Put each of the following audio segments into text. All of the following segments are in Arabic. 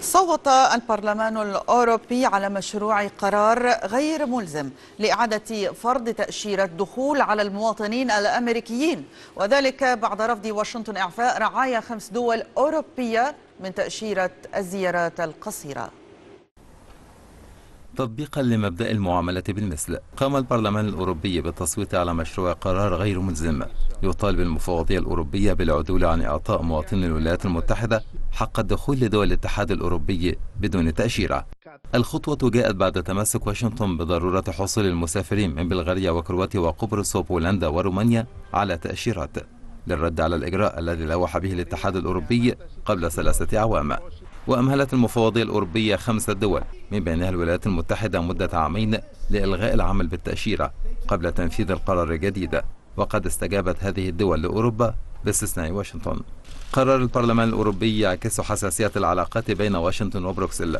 صوت البرلمان الأوروبي على مشروع قرار غير ملزم لإعادة فرض تأشيرة دخول على المواطنين الأمريكيين وذلك بعد رفض واشنطن إعفاء رعايا خمس دول أوروبية من تأشيرة الزيارات القصيرة تطبيقا لمبدأ المعاملة بالمثل قام البرلمان الأوروبي بالتصويت على مشروع قرار غير ملزم يطالب المفوضية الأوروبية بالعدول عن إعطاء مواطني الولايات المتحدة حق الدخول لدول الاتحاد الأوروبي بدون تأشيرة الخطوة جاءت بعد تمسك واشنطن بضرورة حصول المسافرين من بلغاريا وكرواتيا وقبرص وبولندا ورومانيا على تأشيرات للرد على الإجراء الذي لوح به الاتحاد الأوروبي قبل ثلاثة أعوام وأمهلت المفوضية الأوروبية خمسة دول من بينها الولايات المتحدة مدة عامين لإلغاء العمل بالتأشيرة قبل تنفيذ القرار الجديد وقد استجابت هذه الدول لأوروبا باستثناء واشنطن قرار البرلمان الأوروبي يعكس حساسية العلاقات بين واشنطن وبروكسل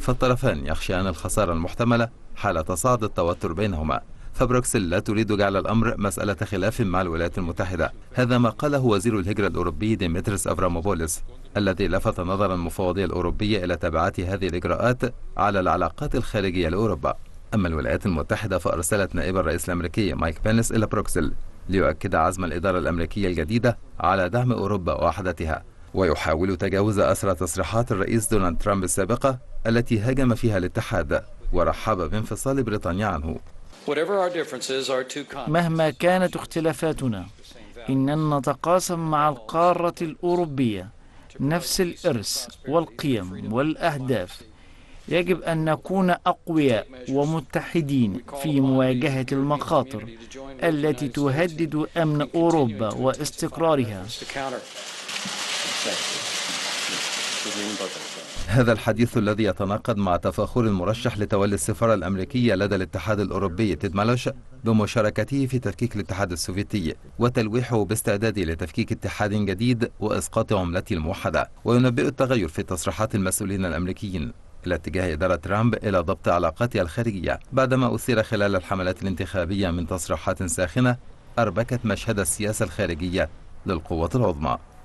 فالطرفان يخشيان الخسارة المحتملة حال تصاعد التوتر بينهما فبروكسل لا تريد جعل الأمر مسألة خلاف مع الولايات المتحدة هذا ما قاله وزير الهجرة الأوروبي ديمتريس أفراموبوليس الذي لفت نظر المفوضية الأوروبية إلى تبعات هذه الإجراءات على العلاقات الخارجية لأوروبا أما الولايات المتحدة فأرسلت نائب الرئيس الأمريكي مايك بينس إلى بروكسل ليؤكد عزم الإدارة الأمريكية الجديدة على دعم أوروبا ووحدتها ويحاول تجاوز أسرى تصريحات الرئيس دونالد ترامب السابقة التي هاجم فيها الاتحاد ورحب بانفصال بريطانيا عنه مهما كانت اختلافاتنا إننا نتقاسم مع القارة الأوروبية نفس الإرث والقيم والأهداف يجب أن نكون أقوياء ومتحدين في مواجهة المخاطر التي تهدد أمن أوروبا واستقرارها هذا الحديث الذي يتناقض مع تفاخر المرشح لتولي السفارة الأمريكية لدى الاتحاد الأوروبي تيد مالوش بمشاركته في تفكيك الاتحاد السوفيتي وتلويحه باستعداده لتفكيك اتحاد جديد وإسقاط عملته الموحدة وينبئ التغير في تصريحات المسؤولين الأمريكيين إلى اتجاه إدارة ترامب إلى ضبط علاقاتها الخارجية بعدما أثير خلال الحملات الانتخابية من تصريحات ساخنة أربكت مشهد السياسة الخارجية للقوة العظمى